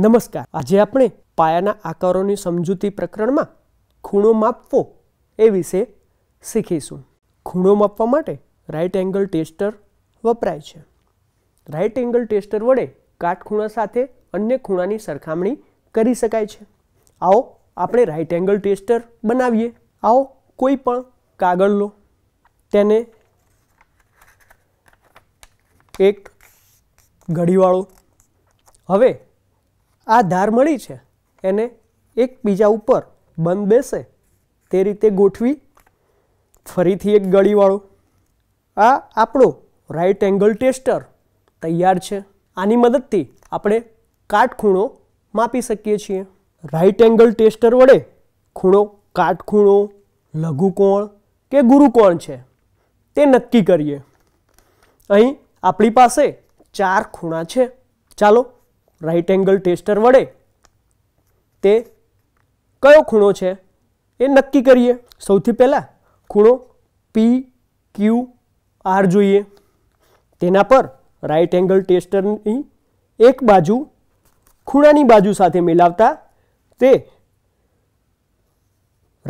નમસ્કાર આજે આપણે પાયાના આકારોની સમજૂતી પ્રકરણમાં ખૂણો માપવો એ વિશે શીખીશું ખૂણો માપવા માટે રાઇટ એંગલ ટેસ્ટર વપરાય છે રાઇટ એંગલ ટેસ્ટર વડે કાટખૂણા સાથે અન્ય ખૂણાની સરખામણી કરી શકાય છે આવો આપણે રાઇટ એંગલ ટેસ્ટર બનાવીએ આવો કોઈ પણ કાગળ લો તેને એક ઘડીવાળો હવે આ ધાર મળી છે એને એકબીજા ઉપર બંધ બેસે તે રીતે ગોઠવી ફરીથી એક ગળીવાળો આ આપણો રાઈટ એંગલ ટેસ્ટર તૈયાર છે આની મદદથી આપણે કાટખૂણો માપી શકીએ છીએ રાઈટ એંગલ ટેસ્ટર વડે ખૂણો કાટખૂણો લઘુકોણ કે ગુરુકોણ છે તે નક્કી કરીએ અહીં આપણી પાસે ચાર ખૂણા છે ચાલો રાઈટ એંગલ ટેસ્ટર વડે તે કયો ખૂણો છે એ નક્કી કરીએ સૌથી પહેલાં ખૂણો પી ક્યુ આર જોઈએ તેના પર રાઇટ એંગલ ટેસ્ટરની એક બાજુ ખૂણાની બાજુ સાથે મિલાવતા તે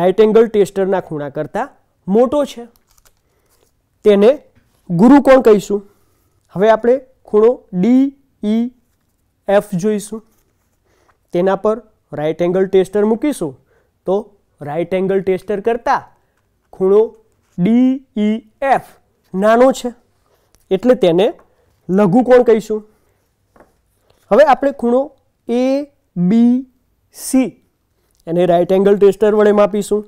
રાઈટ એંગલ ટેસ્ટરના ખૂણા કરતાં મોટો છે તેને ગુરુ કોણ કહીશું હવે આપણે ખૂણો ડી ઈ e, એફ જોઈશું તેના પર રાઇટ એંગલ ટેસ્ટર મૂકીશું તો રાઇટ એંગલ ટેસ્ટર કરતાં ખૂણો ડી ઈ એફ નાનો છે એટલે તેને લઘુકોણ કહીશું હવે આપણે ખૂણો એ બી સી એને રાઇટ એંગલ ટેસ્ટર વડે માપીશું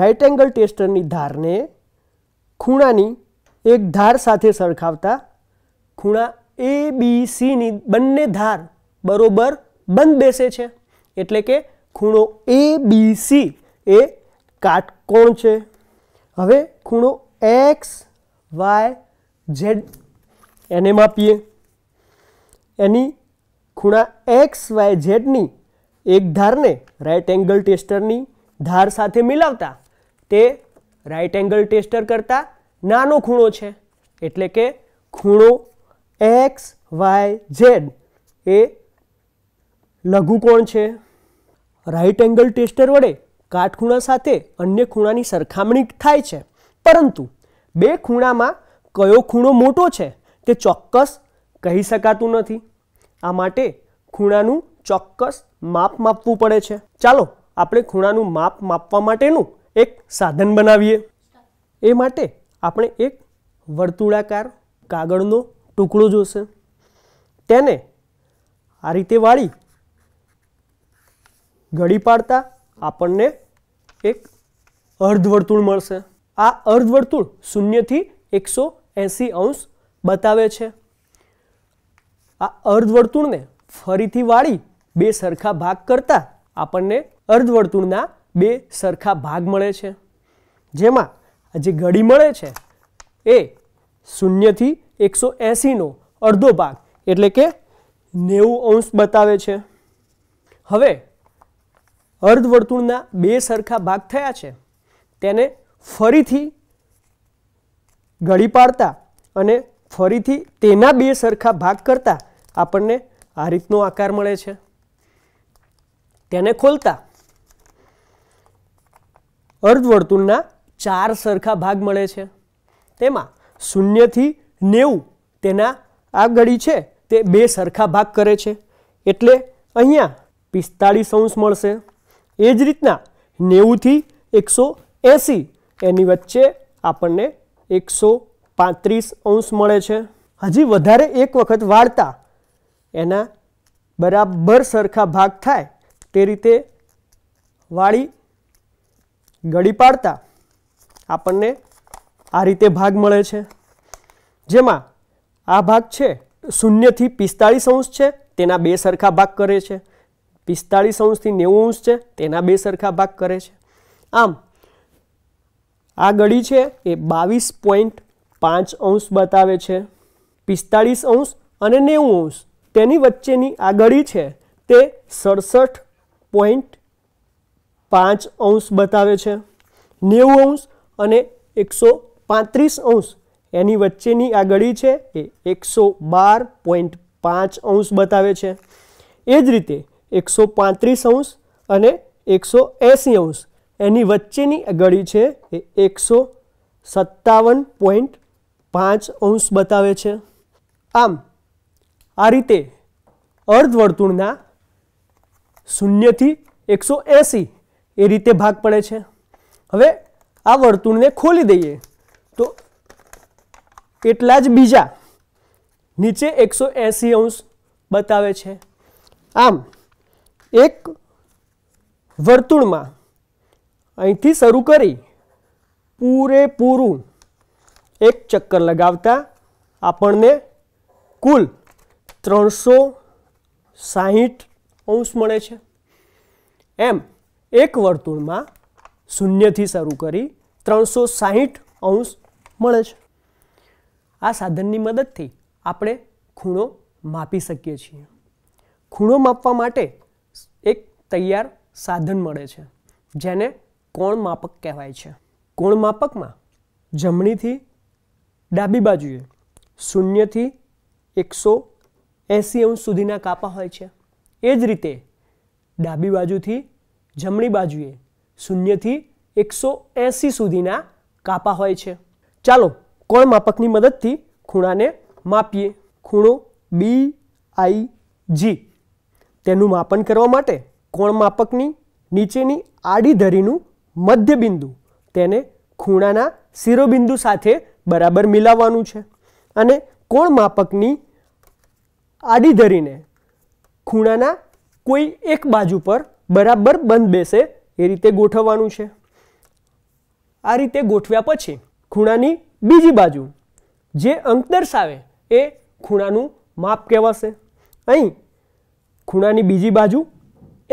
રાઇટ એંગલ ટેસ્ટરની ધારને ખૂણાની એક ધાર સાથે સરખાવતા ખૂણા એ બી સીની બંને ધાર બરોબર બંધ બેસે છે એટલે કે ખૂણો એ બી સી એ કાટકોણ છે હવે ખૂણો એક્સ વાય ઝેડ એને માપીએ એની ખૂણા એક્સ વાય ઝેડની એક ધારને રાઇટ એંગલ ટેસ્ટરની ધાર સાથે મિલાવતા તે રાઇટ એંગલ ટેસ્ટર કરતાં નાનો ખૂણો છે એટલે કે ખૂણો એક્સ વાય ઝેડ એ લઘુકોણ છે રાઇટ એંગલ ટેસ્ટર વડે કાટખૂણા સાથે અન્ય ખૂણાની સરખામણી થાય છે પરંતુ બે ખૂણામાં કયો ખૂણો મોટો છે તે ચોક્કસ કહી શકાતું નથી આ માટે ખૂણાનું ચોક્કસ માપ માપવું પડે છે ચાલો આપણે ખૂણાનું માપ માપવા માટેનું એક સાધન બનાવીએ એ માટે આપણે એક વર્તુળાકાર કાગળનો ટુકડો જોશે તેને આ રીતે વાળી ગળી પાડતા આપણને એક અર્ધવર્તુળ મળશે આ અર્ધવર્તુળ શૂન્યથી એકસો એંસી અંશ બતાવે છે આ અર્ધવર્તુળને ફરીથી વાળી બે સરખા ભાગ કરતા આપણને અર્ધવર્તુળના બે સરખા ભાગ મળે છે જેમાં જે ઘડી મળે છે એ શૂન્યથી એકસો એંસીનો અડધો ભાગ એટલે કે નેવું અંશ બતાવે છે હવે અર્ધવર્તુળના બે સરખા ભાગ થયા છે તેને ફરીથી ગળી પાડતા અને ફરીથી તેના બે સરખા ભાગ કરતા આપણને આ રીતનો આકાર મળે છે તેને ખોલતા અર્ધવર્તુળના ચાર સરખા ભાગ મળે છે તેમાં શૂન્યથી નેવું તેના આ ગળી છે તે બે સરખા ભાગ કરે છે એટલે અહીંયા પિસ્તાળીસ અંશ મળશે એ જ રીતના નેવુંથી એકસો એંસી એની વચ્ચે આપણને એકસો પાંત્રીસ અંશ મળે છે હજી વધારે એક વખત વાળતા એના બરાબર સરખા ભાગ થાય તે રીતે વાળી ગળી પાડતા આપણને આ રીતે ભાગ મળે છે જેમાં આ ભાગ છે શૂન્યથી પિસ્તાળીસ અંશ છે તેના બે સરખા ભાગ કરે છે પિસ્તાળીસ અંશથી નેવું અંશ છે તેના બે સરખા ભાગ કરે છે આમ આ ગળી છે એ બાવીસ પોઈન્ટ પાંચ અંશ બતાવે છે પિસ્તાળીસ અંશ અને નેવું અંશ તેની વચ્ચેની આ ગળી છે તે સડસઠ પોઈન્ટ પાંચ અંશ બતાવે છે નેવું અંશ અને એકસો પાંત્રીસ અંશ એની વચ્ચેની આ ગળી છે એ એકસો બાર પોઈન્ટ પાંચ અંશ બતાવે છે એ જ રીતે એકસો પાંત્રીસ અંશ અને એકસો એંસી અંશ એની વચ્ચેની ગળી છે એ એકસો સત્તાવન પોઈન્ટ પાંચ અંશ બતાવે છે આમ આ રીતે અર્ધવર્તુળના શૂન્યથી એકસો એંસી એ રીતે ભાગ પડે છે હવે આ વર્તુળને ખોલી દઈએ તો એટલા જ બીજા નીચે એકસો એંસી અંશ બતાવે છે આમ એક વર્તુળમાં અહીંથી શરૂ કરી પૂરેપૂરું એક ચક્કર લગાવતા આપણને કુલ ત્રણસો સાહીઠ અંશ મળે છે એમ એક વર્તુળમાં શૂન્યથી શરૂ કરી ત્રણસો સાહીઠ અંશ મળે છે આ સાધનની મદદથી આપણે ખૂણો માપી શકીએ છીએ ખૂણો માપવા માટે એક તૈયાર સાધન મળે છે જેને કોણ માપક કહેવાય છે કોણ માપકમાં જમણીથી ડાબી બાજુએ શૂન્યથી એકસો એંસી અંશ સુધીના કાપા હોય છે એ જ રીતે ડાબી બાજુથી જમણી બાજુએ શૂન્યથી એકસો એંસી સુધીના કાપા હોય છે ચાલો કોણ માપકની મદદથી ખૂણાને માપીએ ખૂણો બી આઈ જી તેનું માપન કરવા માટે કોણ માપકની નીચેની આડી ધરીનું મધ્યબિંદુ તેને ખૂણાના શિરોબિંદુ સાથે બરાબર મિલાવવાનું છે અને કોણ માપકની આડી ધરીને ખૂણાના કોઈ એક બાજુ પર બરાબર બંધ બેસે એ રીતે ગોઠવવાનું છે આ રીતે ગોઠવ્યા પછી ખૂણાની બીજી બાજુ જે અંક દર્શાવે એ ખૂણાનું માપ કહેવાશે અહીં ખૂણાની બીજી બાજુ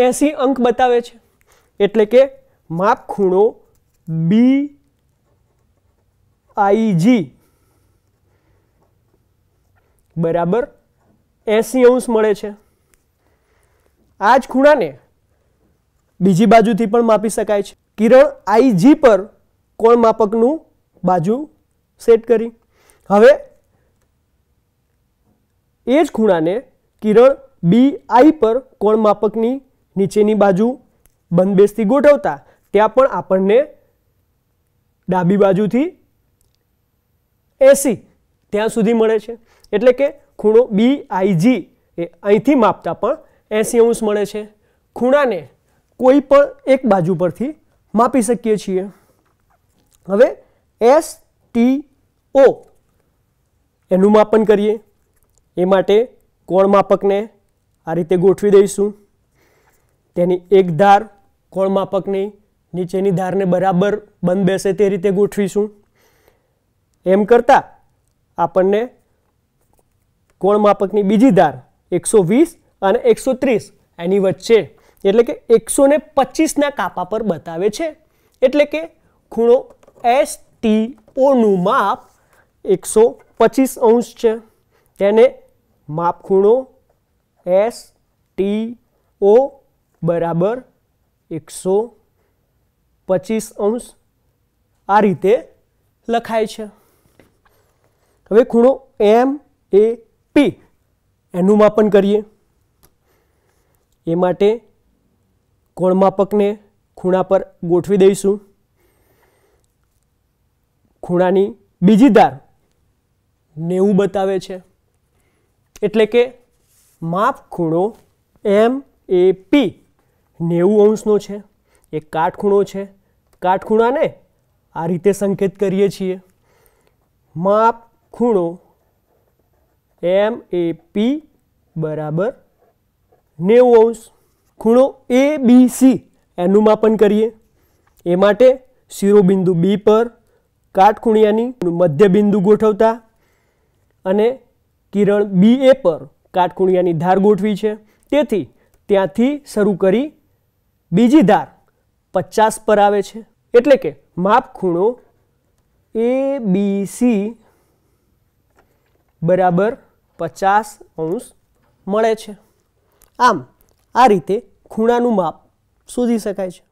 એસી અંક બતાવે છે એટલે કે માપ ખૂણો બી આઈજી બરાબર એસી અંશ મળે છે આ જ ખૂણાને બીજી બાજુથી પણ માપી શકાય છે કિરણ આઈજી પર કોણ માપકનું બાજુ સેટ કરી હવે એ જ ખૂણાને કિરણ બી આઈ પર કોણ માપકની નીચેની બાજુ બંધબેસથી ગોઠવતા ત્યાં પણ આપણને ડાબી બાજુથી એસી ત્યાં સુધી મળે છે એટલે કે ખૂણો બી આઈ જી એ અહીંથી માપતા પણ એસી અંશ મળે છે ખૂણાને કોઈ પણ એક બાજુ પરથી માપી શકીએ છીએ હવે એસ ટી ઓ એનું માપન કરીએ એ માટે કોણ માપકને આ રીતે ગોઠવી દઈશું તેની એક ધાર કોણ માપકની નીચેની ધારને બરાબર બંધ બેસે તે રીતે ગોઠવીશું એમ કરતાં આપણને કોણ માપકની બીજી ધાર એકસો વીસ અને એકસો ત્રીસ એની વચ્ચે એટલે કે એકસો ને પચીસના કાપા પર બતાવે છે એટલે કે ખૂણો એસ ટી ઓનું માપ એકસો પચીસ અંશ છે તેને માપખૂણો એસ ટી ઓ બરાબર એકસો પચીસ અંશ આ રીતે લખાય છે હવે ખૂણો એમ એ પી એનું માપન કરીએ એ માટે કોણમાપકને ખૂણા પર ગોઠવી દઈશું ખૂણાની બીજી ધાર નેવું બતાવે છે એટલે કે માપ ખૂણો એમ એ પી નેવું અંશનો છે એ કાટખૂણો છે કાટખૂણાને આ રીતે સંકેત કરીએ છીએ માપ ખૂણો એમ એ પી બરાબર નેવું અંશ ખૂણો એ બી સી એનું માપન કરીએ એ માટે શિરોબિંદુ બી પર કાટખૂણિયાની બિંદુ ગોઠવતા અને કિરણ બી એ પર કાટખૂણિયાની ધાર ગોઠવી છે તેથી ત્યાંથી શરૂ કરી બીજી ધાર પચાસ પર આવે છે એટલે કે માપ ખૂણો એ બી સી બરાબર પચાસ અંશ મળે છે આમ આ રીતે ખૂણાનું માપ શોધી શકાય છે